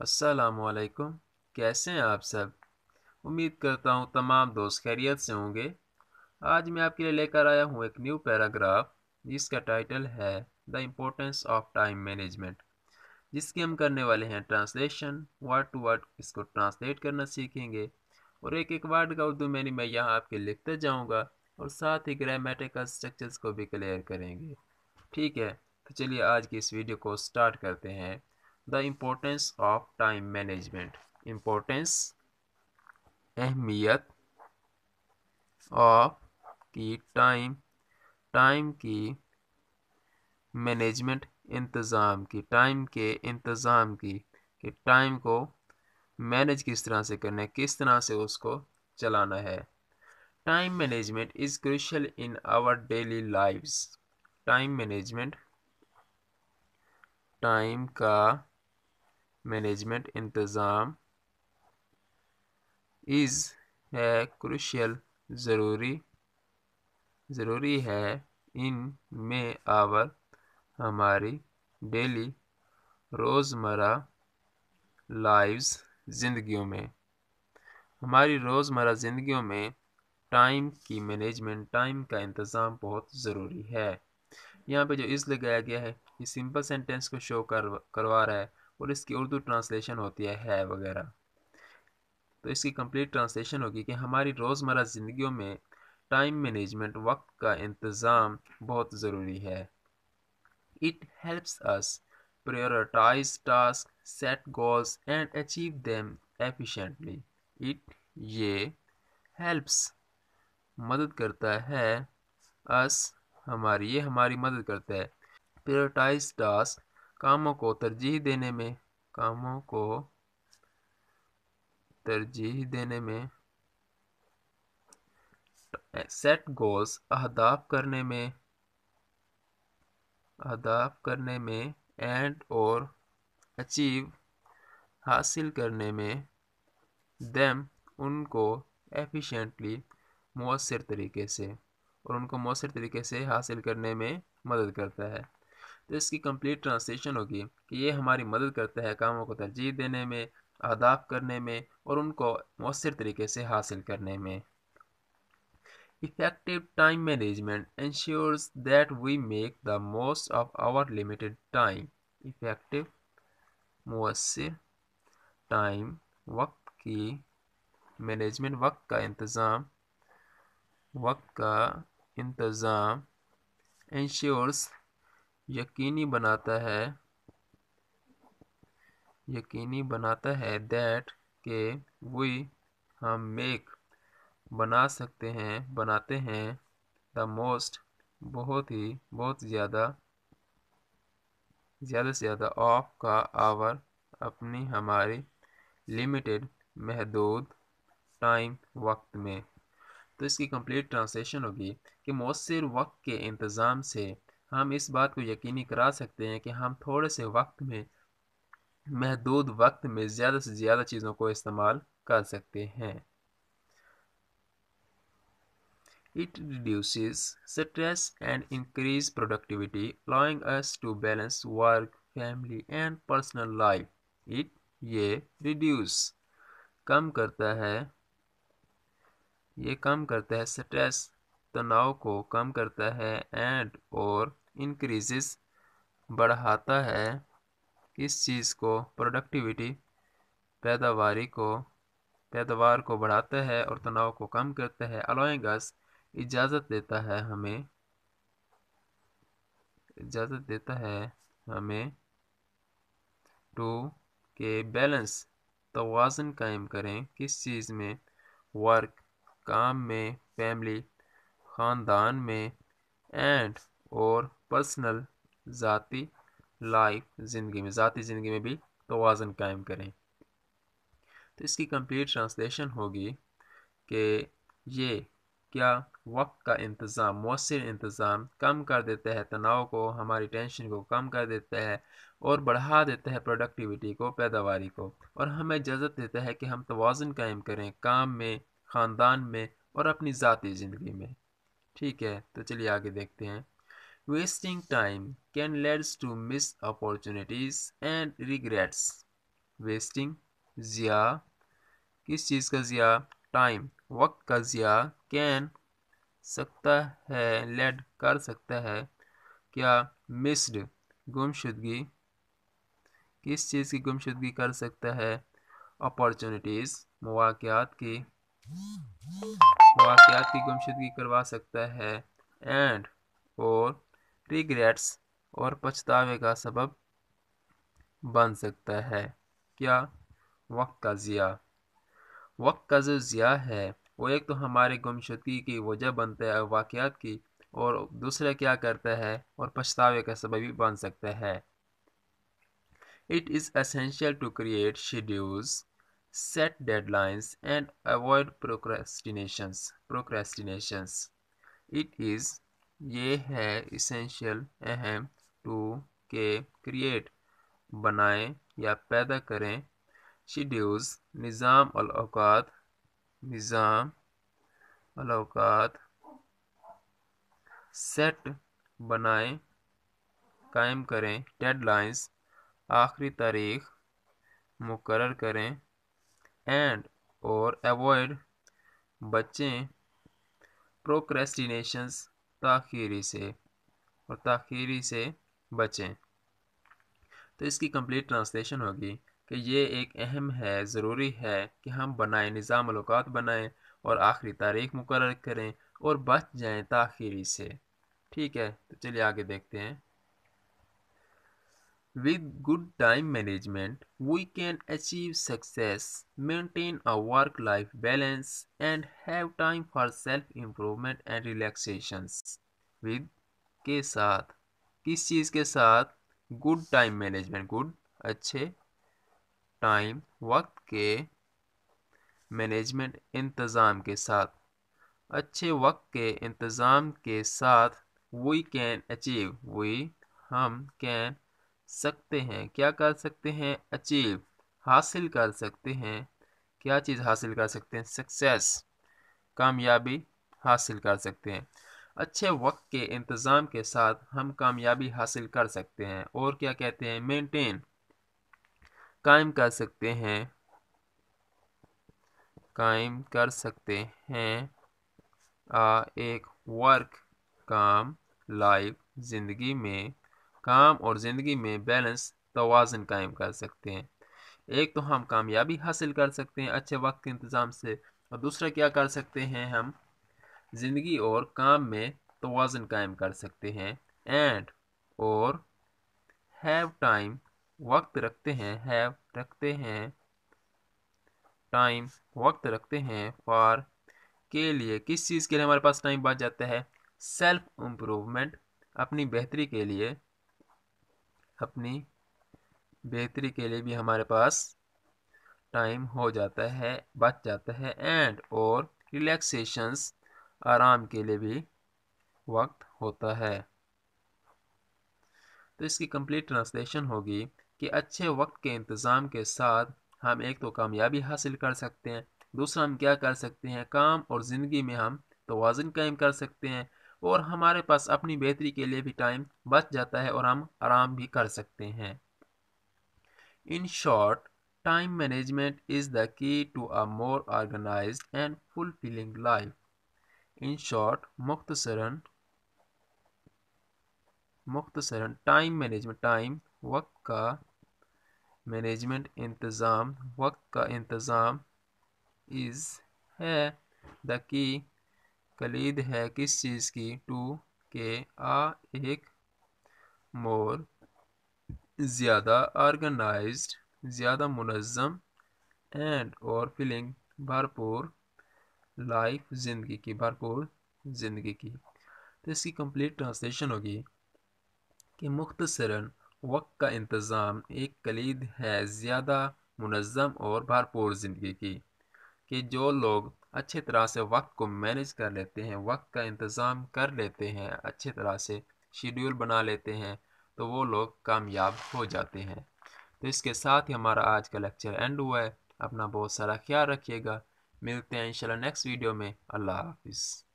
असलकुम कैसे हैं आप सब उम्मीद करता हूँ तमाम दोस्त खैरियत से होंगे आज मैं आपके लिए लेकर आया हूँ एक न्यू पैराग्राफ जिसका टाइटल है the importance of time management जिसकी हम करने वाले हैं ट्रांसलेशन वर्ड टू वर्ड इसको ट्रांसलेट करना सीखेंगे और एक एक वर्ड का उर्दू मैंने मैं यहाँ आपके लिखते जाऊँगा और साथ ही ग्रामेटिकल स्ट्रक्चर्स को भी क्लियर करेंगे ठीक है तो चलिए आज की इस वीडियो को स्टार्ट करते हैं the importance of time management importance अहमियत ऑफ की टाइम टाइम की मैनेजमेंट इंतज़ाम की टाइम के इंतज़ाम की कि टाइम को मैनेज किस तरह से करना है किस तरह से उसको चलाना है time management is crucial in our daily lifes time management time का मैनेजमेंट इंतज़ाम इज़ है क्रूशियल ज़रूरी ज़रूरी है इन में आवर हमारी डेली रोज़मर्रा लाइव्स ज़िंदगियों में हमारी रोज़मर्रा ज़िंदगियों में टाइम की मैनेजमेंट टाइम का इंतज़ाम बहुत ज़रूरी है यहाँ पे जो इस लगाया गया है ये सिंपल सेंटेंस को शो कर करवा रहा है और इसकी उर्दू ट्रांसलेशन होती है है वगैरह तो इसकी कंप्लीट ट्रांसलेशन होगी कि हमारी रोज़मर्रा जिंदगी में टाइम मैनेजमेंट वक्त का इंतज़ाम बहुत ज़रूरी है it helps us prioritise task set goals and achieve them efficiently it ये हेल्प्स मदद करता है अस हमारी ये हमारी मदद करता है प्रायोरिटाइज टास्क कामों को तरजीह देने में कामों को तरजीह देने में सेट गोल्स अहदाफ करने में अहदाफ करने में एंड और अचीव हासिल करने में दैम उनको एफिशिएंटली मौसर तरीके से और उनको मौसर तरीके से हासिल करने में मदद करता है तो इसकी कंप्लीट ट्रांसलेशन होगी कि ये हमारी मदद करता है कामों को तरजीह देने में आदाब करने में और उनको मौसर तरीके से हासिल करने में effective time management ensures that we make the most of our limited time effective मुसर टाइम वक्त की मैनेजमेंट वक्त का इंतज़ाम वक्त का इंतज़ाम इंश्योर्स यकीनी बनाता है यकीनी बनाता है दैट के वी हम मेक बना सकते हैं बनाते हैं द मोस्ट बहुत ही बहुत ज़्यादा ज़्यादा से ज़्यादा ऑफ का आवर अपनी हमारी लिमिटेड महदूद टाइम वक्त में तो इसकी कंप्लीट ट्रांसलेशन होगी कि मौसर वक्त के इंतज़ाम से हम इस बात को यकीनी करा सकते हैं कि हम थोड़े से वक्त में महदूद वक्त में ज़्यादा से ज़्यादा चीज़ों को इस्तेमाल कर सकते हैं it reduce stress and increase productivity allowing us to balance work family and personal life it ये रिड्यूस कम करता है ये कम करता है स्ट्रेस तनाव को कम करता है एंड और इंक्रीजेस बढ़ाता है किस चीज़ को प्रोडक्टिविटी पैदावारी को पैदावार को बढ़ाता है और तनाव को कम करता है अलोइंग अस इजाज़त देता है हमें इजाज़त देता है हमें टू के बैलेंस तोज़न कायम करें किस चीज़ में वर्क काम में फैमिली ख़ानदान में एंड और पर्सनल ज़ाती लाइफ ज़िंदगी में ज़ाती ज़िंदगी में भी तोज़न कायम करें तो इसकी कंप्लीट ट्रांसलेशन होगी कि ये क्या वक्त का इंतज़ाम मौसर इंतज़ाम कम कर देता है तनाव को हमारी टेंशन को कम कर देता है और बढ़ा देता है प्रोडक्टिविटी को पैदावारी को और हमें इजाज़त देता है कि हम तोज़न कायम करें काम में ख़ानदान में और अपनी ज़ाती ज़िंदगी में ठीक है तो चलिए आगे देखते हैं Wasting time can lead to missed opportunities and regrets. Wasting Zia किस चीज़ का ज़िया टाइम वक्त का ज़िया कैन सकता है लेड कर सकता है क्या मिस्ड गुमशुदगी किस चीज़ की गुमशुदगी कर सकता है अपॉर्चुनिटीज़ मौाक़ात की मौाक़ात की गुमशुदगी करवा सकता है एंड और रिग्रेट्स और पछतावे का सबब बन सकता है क्या वक्त का ज़िया वक्त का जो ज़िया है वो एक तो हमारे गुमशुदगी की वजह बनता है वाक़ात की और दूसरा क्या करता है और पछतावे का सबब भी बन सकता है it is essential to create schedules set deadlines and avoid procrastinations procrastinations it is ये है इसेंशियल अहम टू के क्रिएट बनाएं या पैदा करें शेड्यूल्स निज़ाम अलौकात निज़ाम अलौकात सेट बनाएं कायम करें डेडलाइंस आखिरी तारीख मुकर करें एंड और अवॉइड बचें प्रोक्रेस्टिनेशंस तखीरी से और तखीरी से बचें तो इसकी कंप्लीट ट्रांसलेशन होगी कि ये एक अहम है ज़रूरी है कि हम बनाए निज़ाम अवकात बनाएं और आखिरी तारीख मुकर करें और बच जाएँ तखीरी से ठीक है तो चलिए आगे देखते हैं With good time management, we can achieve success, maintain a work life balance, and have time for self improvement and relaxations. With के साथ किस चीज़ के साथ गुड टाइम मैनेजमेंट गुड अच्छे टाइम वक्त के मैनेजमेंट इंतज़ाम के साथ अच्छे वक्त के इंतज़ाम के साथ वी कैन अचीव वी हम कैन सकते हैं क्या कर सकते हैं अचीव हासिल कर सकते हैं क्या चीज़ हासिल कर सकते हैं सक्सेस कामयाबी हासिल कर सकते हैं अच्छे वक्त के इंतज़ाम के साथ हम कामयाबी हासिल कर सकते हैं और क्या कहते हैं मेंटेन कायम कर सकते हैं कायम कर सकते हैं आ, एक वर्क काम लाइफ ज़िंदगी में काम और ज़िंदगी में बैलेंस तोज़न कायम कर सकते हैं एक तो हम कामयाबी हासिल कर सकते हैं अच्छे वक्त के इंतज़ाम से और दूसरा क्या कर सकते हैं हम ज़िंदगी और काम में तोज़न कायम कर सकते हैं एंड और हैव टाइम वक्त रखते हैं हैव रखते हैं टाइम वक्त रखते हैं फॉर के लिए किस चीज़ के लिए हमारे पास टाइम बच जाता है सेल्फ इम्प्रूवमेंट अपनी बेहतरी के लिए अपनी बेहतरी के लिए भी हमारे पास टाइम हो जाता है बच जाता है एंड और रिलैक्सेशंस आराम के लिए भी वक्त होता है तो इसकी कंप्लीट ट्रांसलेशन होगी कि अच्छे वक्त के इंतज़ाम के साथ हम एक तो कामयाबी हासिल कर सकते हैं दूसरा हम क्या कर सकते हैं काम और ज़िंदगी में हम तोज़न कायम कर सकते हैं और हमारे पास अपनी बेहतरी के लिए भी टाइम बच जाता है और हम आराम भी कर सकते हैं in short time management is the key to a more organise and fulfilling life in short मुख्तसरन मुख्तसरन टाइम मैनेजमेंट टाइम वक्त का मैनेजमेंट इंतज़ाम वक्त का इंतज़ाम इज़ है द की कलीद है किस चीज़ की टू के आ एक मोर ज़्यादा ऑर्गेनाइज ज़्यादा मुनज़म एंड और फीलिंग भरपूर लाइफ ज़िंदगी की भरपूर ज़िंदगी की तो इसकी कंप्लीट ट्रांसलेशन होगी कि मुख्तसरा वक्त का इंतज़ाम एक कलीद है ज़्यादा मुनज़म और भरपूर ज़िंदगी की कि जो लोग अच्छे तरह से वक्त को मैनेज कर लेते हैं वक्त का इंतज़ाम कर लेते हैं अच्छे तरह से शेड्यूल बना लेते हैं तो वो लोग कामयाब हो जाते हैं तो इसके साथ ही हमारा आज का लेक्चर एंड हुआ है अपना बहुत सारा ख्याल रखिएगा मिलते हैं इंशाल्लाह नेक्स्ट वीडियो में अल्लाह हाफिज़